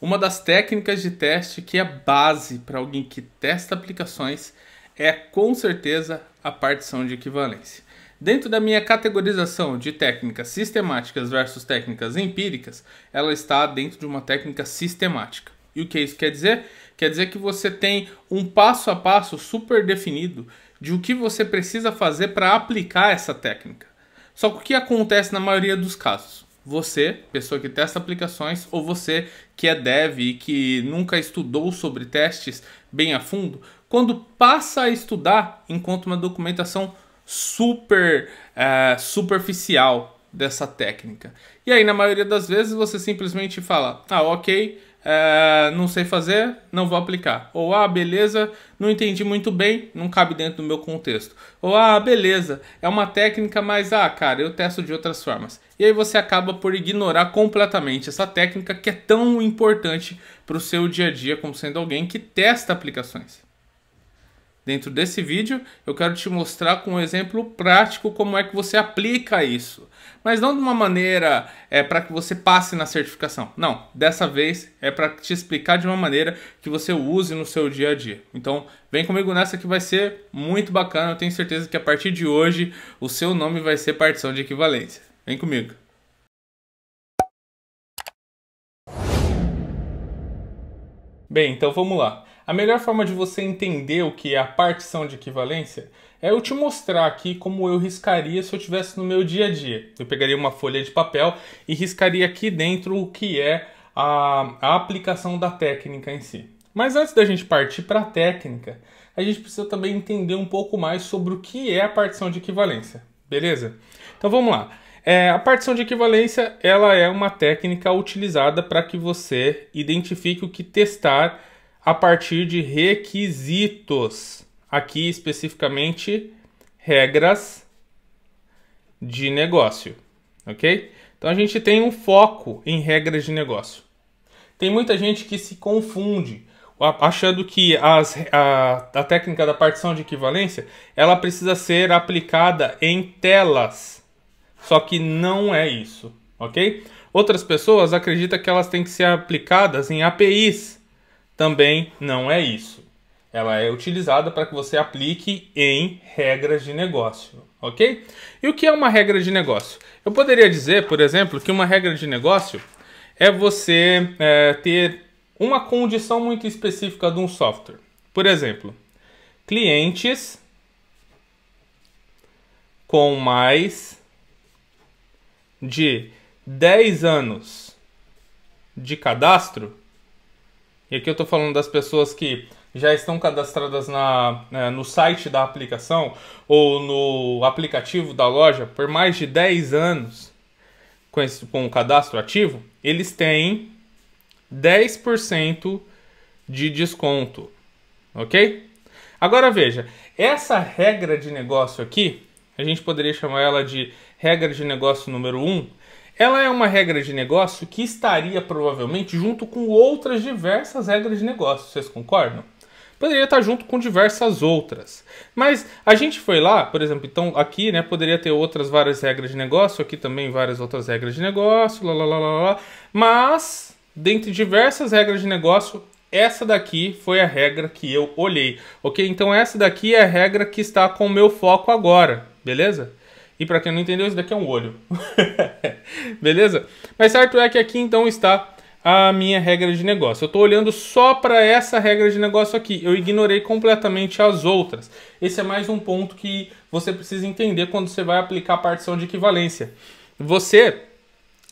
Uma das técnicas de teste que é base para alguém que testa aplicações é com certeza a partição de equivalência. Dentro da minha categorização de técnicas sistemáticas versus técnicas empíricas, ela está dentro de uma técnica sistemática. E o que isso quer dizer? Quer dizer que você tem um passo a passo super definido de o que você precisa fazer para aplicar essa técnica. Só que o que acontece na maioria dos casos? você, pessoa que testa aplicações, ou você que é dev e que nunca estudou sobre testes bem a fundo, quando passa a estudar, encontra uma documentação super é, superficial dessa técnica. E aí, na maioria das vezes, você simplesmente fala: ah, ok, é, não sei fazer, não vou aplicar. Ou ah, beleza, não entendi muito bem, não cabe dentro do meu contexto. Ou ah, beleza, é uma técnica, mas ah, cara, eu testo de outras formas. E aí você acaba por ignorar completamente essa técnica que é tão importante para o seu dia a dia como sendo alguém que testa aplicações dentro desse vídeo, eu quero te mostrar com um exemplo prático como é que você aplica isso. Mas não de uma maneira é, para que você passe na certificação. Não, dessa vez é para te explicar de uma maneira que você use no seu dia a dia. Então, vem comigo nessa que vai ser muito bacana. Eu tenho certeza que a partir de hoje o seu nome vai ser partição de equivalência. Vem comigo. Bem, então vamos lá. A melhor forma de você entender o que é a partição de equivalência é eu te mostrar aqui como eu riscaria se eu tivesse no meu dia a dia. Eu pegaria uma folha de papel e riscaria aqui dentro o que é a, a aplicação da técnica em si. Mas antes da gente partir para a técnica, a gente precisa também entender um pouco mais sobre o que é a partição de equivalência, beleza? Então vamos lá. É, a partição de equivalência ela é uma técnica utilizada para que você identifique o que testar a partir de requisitos, aqui especificamente regras de negócio, ok? Então a gente tem um foco em regras de negócio. Tem muita gente que se confunde achando que as, a, a técnica da partição de equivalência ela precisa ser aplicada em telas. Só que não é isso, ok? Outras pessoas acreditam que elas têm que ser aplicadas em APIs também não é isso. Ela é utilizada para que você aplique em regras de negócio, ok? E o que é uma regra de negócio? Eu poderia dizer, por exemplo, que uma regra de negócio é você é, ter uma condição muito específica de um software. Por exemplo, clientes com mais de 10 anos de cadastro e aqui eu estou falando das pessoas que já estão cadastradas na, né, no site da aplicação ou no aplicativo da loja por mais de 10 anos com, esse, com o cadastro ativo, eles têm 10% de desconto. Ok? Agora veja, essa regra de negócio aqui, a gente poderia chamar ela de regra de negócio número 1, ela é uma regra de negócio que estaria provavelmente junto com outras diversas regras de negócio, vocês concordam? Poderia estar junto com diversas outras. Mas a gente foi lá, por exemplo, então aqui, né, poderia ter outras várias regras de negócio, aqui também várias outras regras de negócio, lá, lá, lá, lá, lá. Mas, dentre diversas regras de negócio, essa daqui foi a regra que eu olhei, ok? Então essa daqui é a regra que está com o meu foco agora, beleza? E para quem não entendeu, isso daqui é um olho. Beleza? Mas certo é que aqui então está a minha regra de negócio. Eu estou olhando só para essa regra de negócio aqui. Eu ignorei completamente as outras. Esse é mais um ponto que você precisa entender quando você vai aplicar a partição de equivalência. Você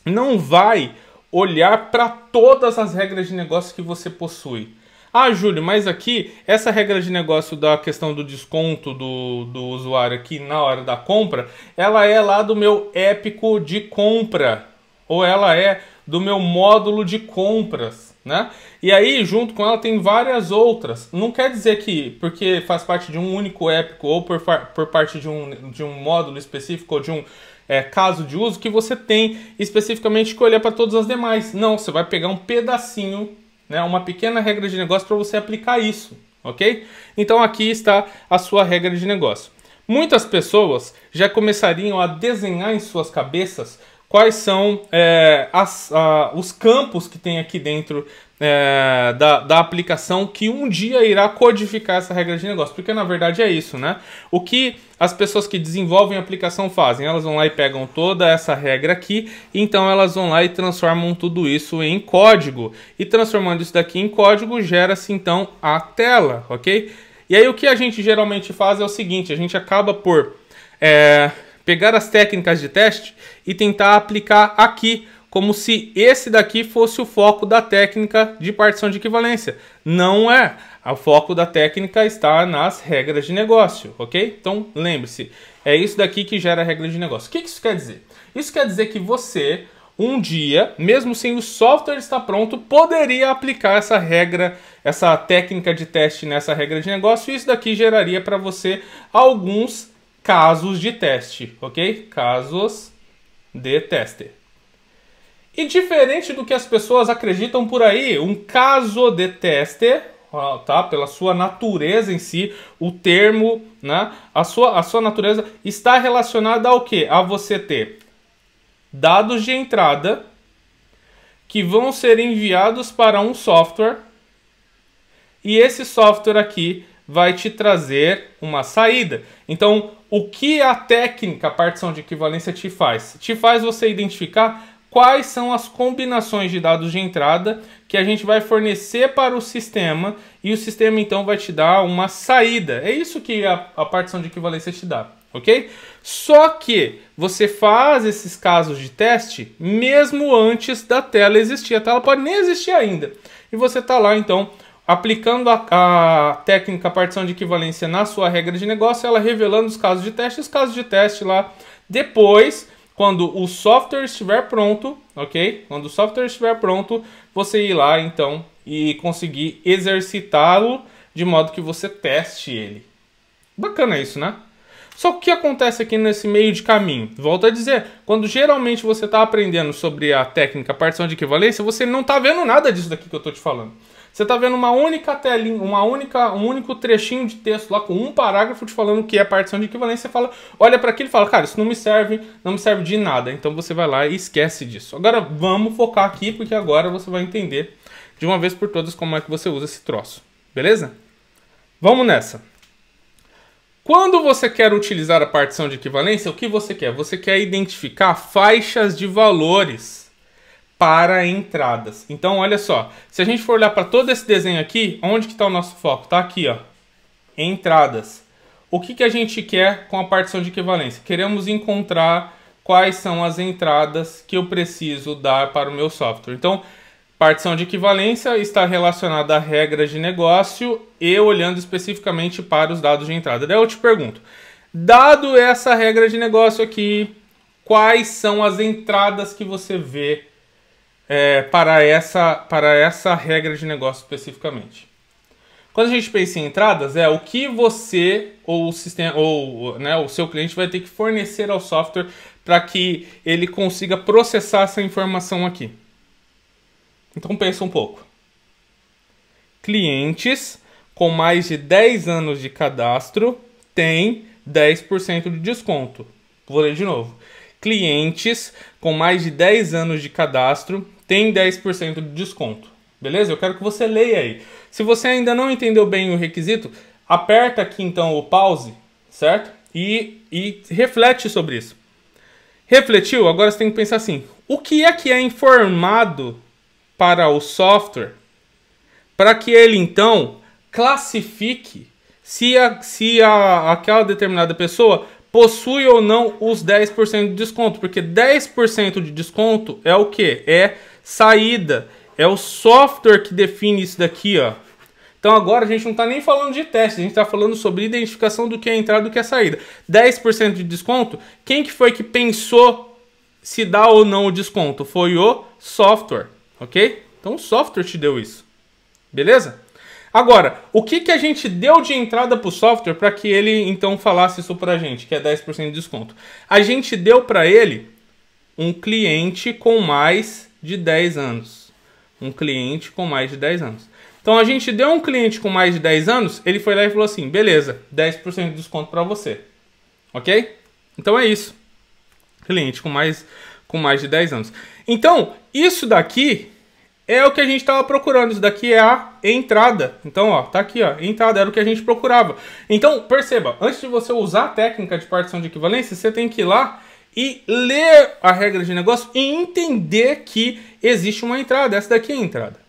não vai olhar para todas as regras de negócio que você possui. Ah, Júlio, mas aqui, essa regra de negócio da questão do desconto do, do usuário aqui na hora da compra, ela é lá do meu épico de compra. Ou ela é do meu módulo de compras, né? E aí, junto com ela, tem várias outras. Não quer dizer que porque faz parte de um único épico ou por, por parte de um, de um módulo específico ou de um é, caso de uso que você tem especificamente que olhar para todas as demais. Não, você vai pegar um pedacinho né, uma pequena regra de negócio para você aplicar isso, ok? Então aqui está a sua regra de negócio. Muitas pessoas já começariam a desenhar em suas cabeças quais são é, as, a, os campos que tem aqui dentro é, da, da aplicação que um dia irá codificar essa regra de negócio. Porque na verdade é isso, né? O que as pessoas que desenvolvem a aplicação fazem? Elas vão lá e pegam toda essa regra aqui, então elas vão lá e transformam tudo isso em código. E transformando isso daqui em código, gera-se então a tela, ok? E aí o que a gente geralmente faz é o seguinte: a gente acaba por. É, pegar as técnicas de teste e tentar aplicar aqui, como se esse daqui fosse o foco da técnica de partição de equivalência. Não é. O foco da técnica está nas regras de negócio, ok? Então lembre-se, é isso daqui que gera a regra de negócio. O que isso quer dizer? Isso quer dizer que você, um dia, mesmo sem o software estar pronto, poderia aplicar essa regra, essa técnica de teste nessa regra de negócio, e isso daqui geraria para você alguns casos de teste, ok? Casos de teste. E diferente do que as pessoas acreditam por aí, um caso de teste, tá? Pela sua natureza em si, o termo, né? A sua, a sua natureza está relacionada ao que? A você ter dados de entrada que vão ser enviados para um software e esse software aqui vai te trazer uma saída. Então, o que a técnica, a partição de equivalência, te faz? Te faz você identificar quais são as combinações de dados de entrada que a gente vai fornecer para o sistema e o sistema então vai te dar uma saída. É isso que a, a partição de equivalência te dá, ok? Só que você faz esses casos de teste mesmo antes da tela existir. A tela pode nem existir ainda. E você está lá então aplicando a, a técnica partição de equivalência na sua regra de negócio, ela revelando os casos de teste, os casos de teste lá. Depois, quando o software estiver pronto, ok? Quando o software estiver pronto, você ir lá então e conseguir exercitá-lo de modo que você teste ele. Bacana isso, né? Só que o que acontece aqui nesse meio de caminho? Volto a dizer, quando geralmente você está aprendendo sobre a técnica partição de equivalência, você não está vendo nada disso daqui que eu estou te falando. Você está vendo uma única telinha, uma única, um único trechinho de texto lá com um parágrafo te falando o que é partição de equivalência. Você fala, olha para aquilo e fala, cara, isso não me serve, não me serve de nada. Então você vai lá e esquece disso. Agora vamos focar aqui, porque agora você vai entender de uma vez por todas como é que você usa esse troço. Beleza? Vamos nessa. Quando você quer utilizar a partição de equivalência, o que você quer? Você quer identificar faixas de valores para entradas. Então, olha só, se a gente for olhar para todo esse desenho aqui, onde que está o nosso foco? Está aqui, ó, entradas. O que, que a gente quer com a partição de equivalência? Queremos encontrar quais são as entradas que eu preciso dar para o meu software. Então, partição de equivalência está relacionada a regras de negócio e olhando especificamente para os dados de entrada. Daí eu te pergunto, dado essa regra de negócio aqui, quais são as entradas que você vê é, para, essa, para essa regra de negócio especificamente. Quando a gente pensa em entradas, é o que você ou o sistema ou né, o seu cliente vai ter que fornecer ao software para que ele consiga processar essa informação aqui. Então pensa um pouco. Clientes com mais de 10 anos de cadastro têm 10% de desconto. Vou ler de novo clientes com mais de 10 anos de cadastro têm 10% de desconto. Beleza? Eu quero que você leia aí. Se você ainda não entendeu bem o requisito, aperta aqui então o pause, certo? E, e reflete sobre isso. Refletiu? Agora você tem que pensar assim: o que é que é informado para o software para que ele então classifique se, a, se a, aquela determinada pessoa possui ou não os 10% de desconto, porque 10% de desconto é o que? É saída, é o software que define isso daqui, ó. Então agora a gente não está nem falando de teste, a gente está falando sobre identificação do que é entrada e do que é saída. 10% de desconto, quem que foi que pensou se dá ou não o desconto? Foi o software, ok? Então o software te deu isso, beleza? Agora, o que, que a gente deu de entrada para o software para que ele então falasse isso para a gente, que é 10% de desconto? A gente deu para ele um cliente com mais de 10 anos. Um cliente com mais de 10 anos. Então a gente deu um cliente com mais de 10 anos, ele foi lá e falou assim: beleza, 10% de desconto para você. Ok? Então é isso. Cliente com mais, com mais de 10 anos. Então, isso daqui é o que a gente estava procurando. Isso daqui é a entrada. Então, ó, tá aqui, ó, entrada era o que a gente procurava. Então, perceba, antes de você usar a técnica de partição de equivalência, você tem que ir lá e ler a regra de negócio e entender que existe uma entrada. Essa daqui é a entrada.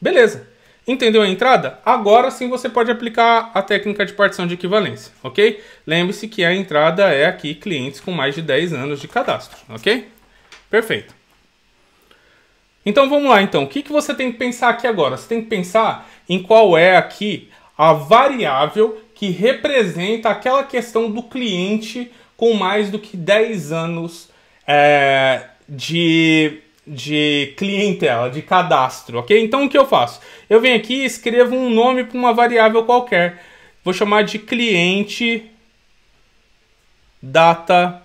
Beleza. Entendeu a entrada? Agora sim você pode aplicar a técnica de partição de equivalência, ok? Lembre-se que a entrada é aqui clientes com mais de 10 anos de cadastro, ok? Perfeito. Então vamos lá então. O que, que você tem que pensar aqui agora? Você tem que pensar em qual é aqui a variável que representa aquela questão do cliente com mais do que 10 anos é, de, de clientela, de cadastro, ok? Então o que eu faço? Eu venho aqui e escrevo um nome para uma variável qualquer. Vou chamar de cliente data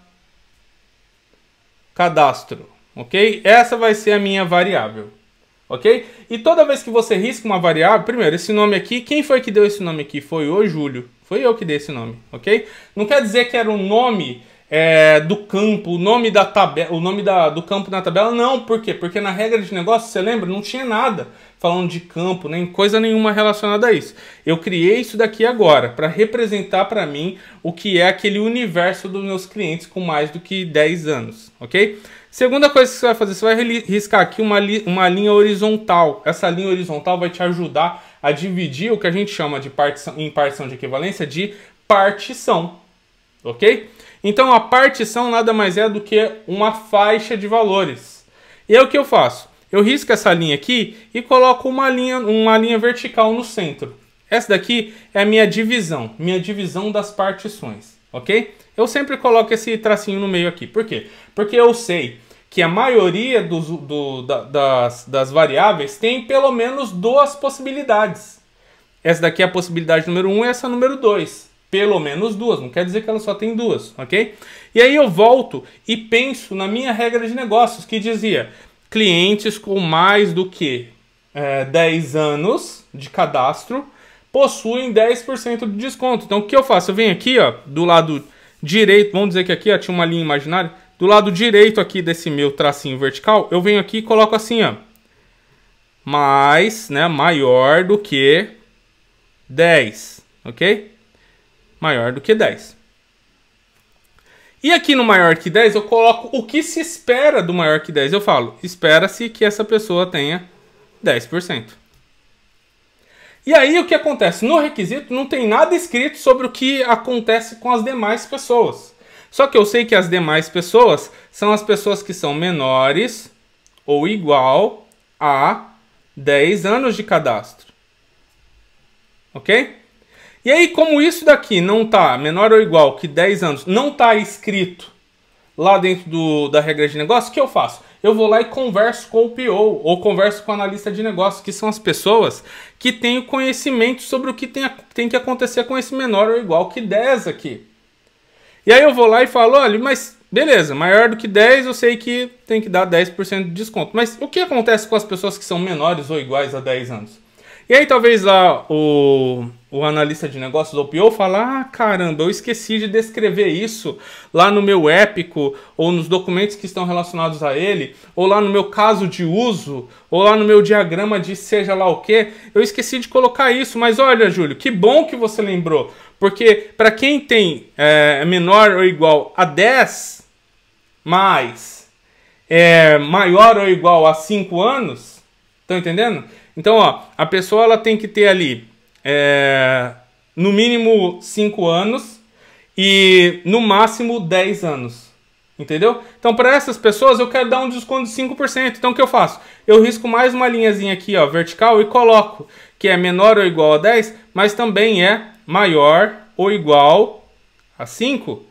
cadastro ok? Essa vai ser a minha variável, ok? E toda vez que você risca uma variável, primeiro, esse nome aqui, quem foi que deu esse nome aqui? Foi o Júlio, foi eu que dei esse nome, ok? Não quer dizer que era o nome é, do campo, o nome da tabela, o nome da, do campo na tabela, não, por quê? Porque na regra de negócio, você lembra, não tinha nada falando de campo, nem coisa nenhuma relacionada a isso. Eu criei isso daqui agora para representar para mim o que é aquele universo dos meus clientes com mais do que 10 anos, ok? Segunda coisa que você vai fazer, você vai riscar aqui uma, li, uma linha horizontal. Essa linha horizontal vai te ajudar a dividir o que a gente chama de partição, em partição de equivalência de partição, ok? Então a partição nada mais é do que uma faixa de valores. E aí, o que eu faço? Eu risco essa linha aqui e coloco uma linha, uma linha vertical no centro. Essa daqui é a minha divisão, minha divisão das partições, ok? Eu sempre coloco esse tracinho no meio aqui. Por quê? Porque eu sei que a maioria dos, do, da, das, das variáveis tem pelo menos duas possibilidades. Essa daqui é a possibilidade número 1 um, e essa número 2. Pelo menos duas, não quer dizer que ela só tem duas, ok? E aí eu volto e penso na minha regra de negócios, que dizia clientes com mais do que é, 10 anos de cadastro possuem 10% de desconto. Então o que eu faço? Eu venho aqui ó, do lado direito, vamos dizer que aqui ó, tinha uma linha imaginária, do lado direito aqui desse meu tracinho vertical, eu venho aqui e coloco assim, ó, mais, né, maior do que 10, ok? Maior do que 10. E aqui no maior que 10 eu coloco o que se espera do maior que 10. Eu falo, espera-se que essa pessoa tenha 10%. E aí o que acontece? No requisito não tem nada escrito sobre o que acontece com as demais pessoas. Só que eu sei que as demais pessoas são as pessoas que são menores ou igual a 10 anos de cadastro. Ok? E aí, como isso daqui não está menor ou igual que 10 anos, não está escrito lá dentro do, da regra de negócio, o que eu faço? Eu vou lá e converso com o PO ou converso com o analista de negócio, que são as pessoas que têm o conhecimento sobre o que tem, tem que acontecer com esse menor ou igual que 10 aqui. E aí eu vou lá e falo, olha, mas beleza, maior do que 10 eu sei que tem que dar 10% de desconto. Mas o que acontece com as pessoas que são menores ou iguais a 10 anos? E aí talvez lá o, o analista de negócios do PO fala: ah, caramba, eu esqueci de descrever isso lá no meu épico, ou nos documentos que estão relacionados a ele, ou lá no meu caso de uso, ou lá no meu diagrama de seja lá o que. Eu esqueci de colocar isso, mas olha, Júlio, que bom que você lembrou. Porque para quem tem é, menor ou igual a 10 mais é, maior ou igual a 5 anos, estão entendendo? Então, ó, a pessoa ela tem que ter ali é, no mínimo 5 anos e no máximo 10 anos. Entendeu? Então, para essas pessoas, eu quero dar um desconto de 5%. Então, o que eu faço? Eu risco mais uma linhazinha aqui, ó, vertical, e coloco que é menor ou igual a 10, mas também é maior ou igual a 5.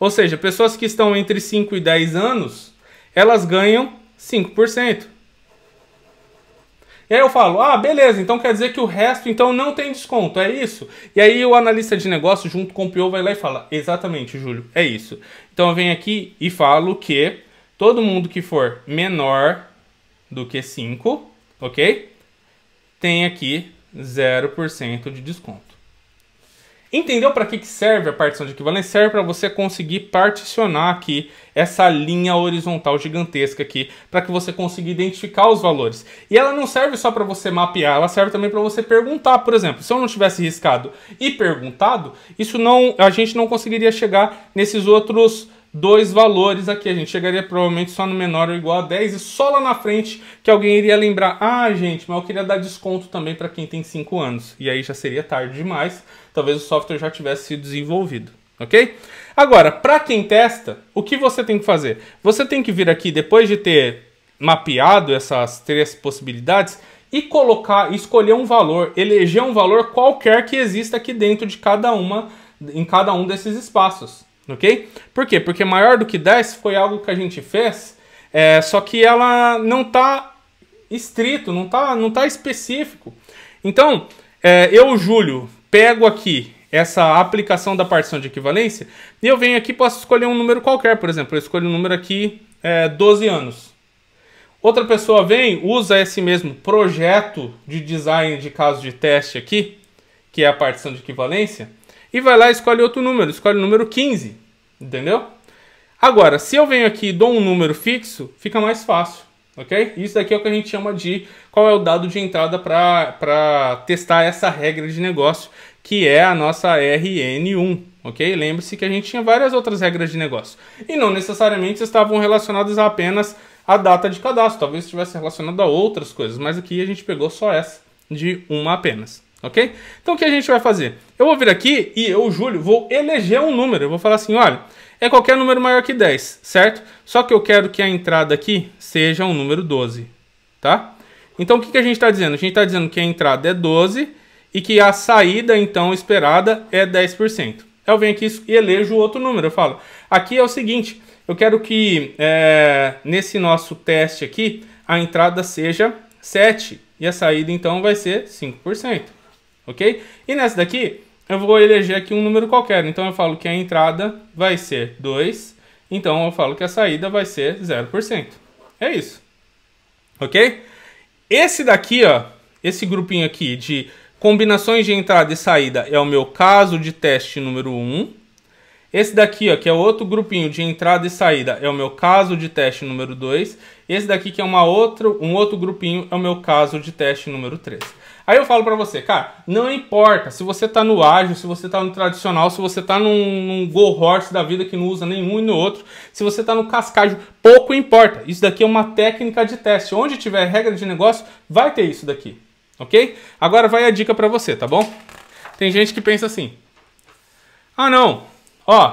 Ou seja, pessoas que estão entre 5 e 10 anos, elas ganham 5%. E aí eu falo, ah, beleza, então quer dizer que o resto então não tem desconto, é isso? E aí o analista de negócio junto com o PO vai lá e fala, exatamente, Júlio, é isso. Então eu venho aqui e falo que todo mundo que for menor do que 5, ok? Tem aqui 0% de desconto. Entendeu para que, que serve a partição de equivalência? Serve para você conseguir particionar aqui essa linha horizontal gigantesca aqui, para que você consiga identificar os valores. E ela não serve só para você mapear, ela serve também para você perguntar. Por exemplo, se eu não tivesse riscado e perguntado, isso não, a gente não conseguiria chegar nesses outros dois valores aqui. A gente chegaria provavelmente só no menor ou igual a 10 e só lá na frente que alguém iria lembrar: ah, gente, mas eu queria dar desconto também para quem tem 5 anos. E aí já seria tarde demais, talvez o software já tivesse sido desenvolvido, ok? Agora, para quem testa, o que você tem que fazer? Você tem que vir aqui depois de ter mapeado essas três possibilidades e colocar, escolher um valor, eleger um valor qualquer que exista aqui dentro de cada uma, em cada um desses espaços ok? Por quê? Porque maior do que 10 foi algo que a gente fez, é, só que ela não está estrito, não está não tá específico. Então, é, eu, Júlio, pego aqui essa aplicação da partição de equivalência e eu venho aqui posso escolher um número qualquer, por exemplo, eu escolho um número aqui é, 12 anos. Outra pessoa vem, usa esse mesmo projeto de design de caso de teste aqui, que é a partição de equivalência, e vai lá e escolhe outro número, escolhe o número 15. Entendeu? Agora, se eu venho aqui e dou um número fixo, fica mais fácil, ok? Isso daqui é o que a gente chama de qual é o dado de entrada para testar essa regra de negócio, que é a nossa RN1, ok? Lembre-se que a gente tinha várias outras regras de negócio. E não necessariamente estavam relacionadas apenas à data de cadastro, talvez estivesse relacionado a outras coisas, mas aqui a gente pegou só essa de uma apenas, ok? Então o que a gente vai fazer? Eu vou vir aqui e eu, Júlio, vou eleger um número. Eu vou falar assim, olha, é qualquer número maior que 10, certo? Só que eu quero que a entrada aqui seja um número 12, tá? Então o que, que a gente está dizendo? A gente está dizendo que a entrada é 12 e que a saída, então, esperada é 10%. Eu venho aqui e elejo outro número. Eu falo, aqui é o seguinte, eu quero que é, nesse nosso teste aqui, a entrada seja 7. E a saída, então, vai ser 5%. Ok? E nessa daqui, eu vou eleger aqui um número qualquer. Então, eu falo que a entrada vai ser 2. Então, eu falo que a saída vai ser 0%. É isso. Ok? Esse daqui, ó, esse grupinho aqui de combinações de entrada e saída é o meu caso de teste número 1. Esse daqui, ó, que é outro grupinho de entrada e saída, é o meu caso de teste número 2. Esse daqui, que é uma outro, um outro grupinho, é o meu caso de teste número 3. Aí eu falo para você, cara, não importa se você tá no ágil, se você tá no tradicional, se você tá num, num go horse da vida que não usa nenhum e no outro, se você tá no cascajo, pouco importa. Isso daqui é uma técnica de teste. Onde tiver regra de negócio, vai ter isso daqui, ok? Agora vai a dica para você, tá bom? Tem gente que pensa assim, ah não, Ó,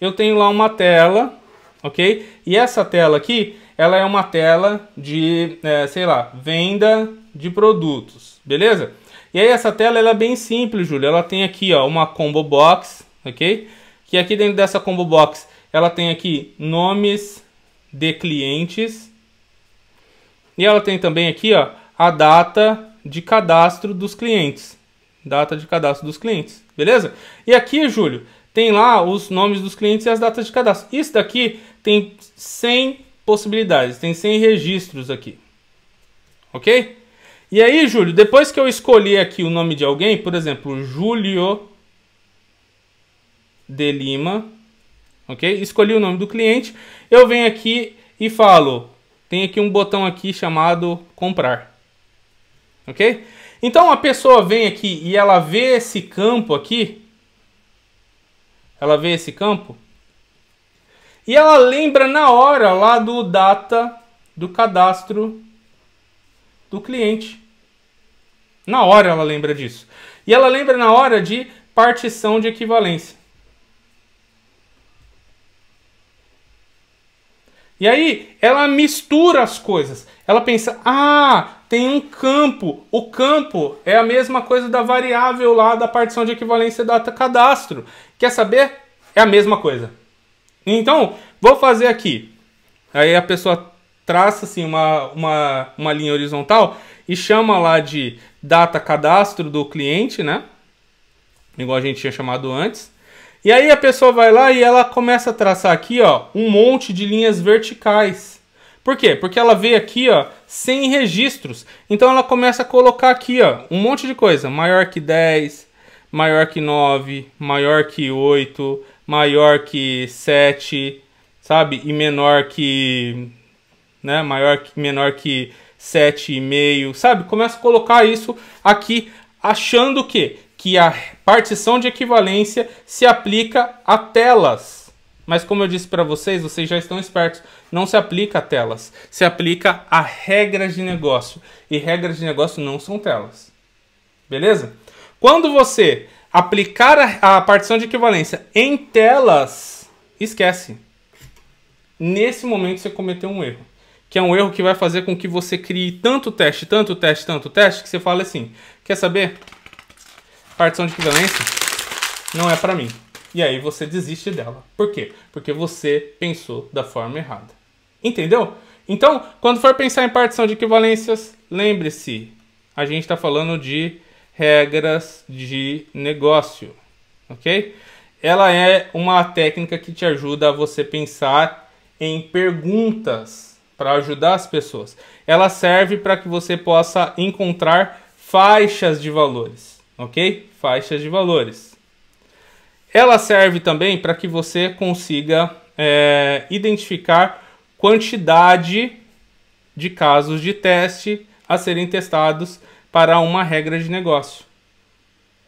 eu tenho lá uma tela, ok? E essa tela aqui, ela é uma tela de, é, sei lá, venda de produtos, beleza? E aí essa tela ela é bem simples, Júlio. Ela tem aqui ó, uma combo box, ok? Que aqui dentro dessa combo box ela tem aqui nomes de clientes. E ela tem também aqui ó, a data de cadastro dos clientes. Data de cadastro dos clientes, beleza? E aqui, Júlio, tem lá os nomes dos clientes e as datas de cadastro. Isso daqui tem 100 possibilidades, tem 100 registros aqui. Ok? E aí, Júlio, depois que eu escolher aqui o nome de alguém, por exemplo, Júlio de Lima, ok? Escolhi o nome do cliente, eu venho aqui e falo, tem aqui um botão aqui chamado comprar, ok? Então a pessoa vem aqui e ela vê esse campo aqui, ela vê esse campo. E ela lembra na hora lá do data do cadastro do cliente. Na hora ela lembra disso. E ela lembra na hora de partição de equivalência. E aí ela mistura as coisas. Ela pensa: ah, tem um campo. O campo é a mesma coisa da variável lá da partição de equivalência data cadastro. Quer saber? É a mesma coisa. Então, vou fazer aqui. Aí a pessoa traça assim, uma, uma, uma linha horizontal e chama lá de data cadastro do cliente, né? Igual a gente tinha chamado antes. E aí a pessoa vai lá e ela começa a traçar aqui, ó, um monte de linhas verticais. Por quê? Porque ela veio aqui, ó, sem registros. Então ela começa a colocar aqui, ó, um monte de coisa, maior que 10, maior que 9, maior que 8, maior que 7, sabe? E menor que né, maior que menor que 7,5, sabe? Começa a colocar isso aqui achando que que a partição de equivalência se aplica a telas. Mas como eu disse para vocês, vocês já estão espertos, não se aplica a telas, se aplica a regras de negócio. E regras de negócio não são telas. Beleza? Quando você aplicar a, a partição de equivalência em telas, esquece. Nesse momento você cometeu um erro que é um erro que vai fazer com que você crie tanto teste, tanto teste, tanto teste, que você fala assim: quer saber? partição de equivalência não é para mim. E aí você desiste dela. Por quê? Porque você pensou da forma errada. Entendeu? Então, quando for pensar em partição de equivalências, lembre-se, a gente está falando de regras de negócio, ok? Ela é uma técnica que te ajuda a você pensar em perguntas para ajudar as pessoas. Ela serve para que você possa encontrar faixas de valores ok? Faixas de valores. Ela serve também para que você consiga é, identificar quantidade de casos de teste a serem testados para uma regra de negócio.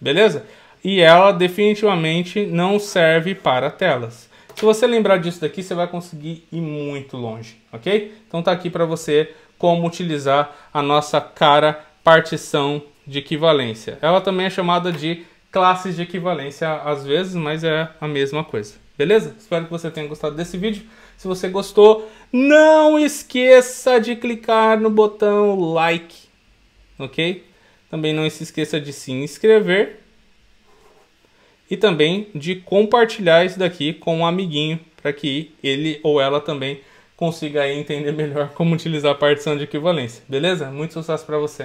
Beleza? E ela definitivamente não serve para telas. Se você lembrar disso daqui, você vai conseguir ir muito longe, ok? Então tá aqui para você como utilizar a nossa cara partição de equivalência. Ela também é chamada de classes de equivalência às vezes, mas é a mesma coisa. Beleza? Espero que você tenha gostado desse vídeo. Se você gostou, não esqueça de clicar no botão like, ok? Também não se esqueça de se inscrever e também de compartilhar isso daqui com um amiguinho para que ele ou ela também consiga entender melhor como utilizar a partição de equivalência. Beleza? Muito sucesso para você!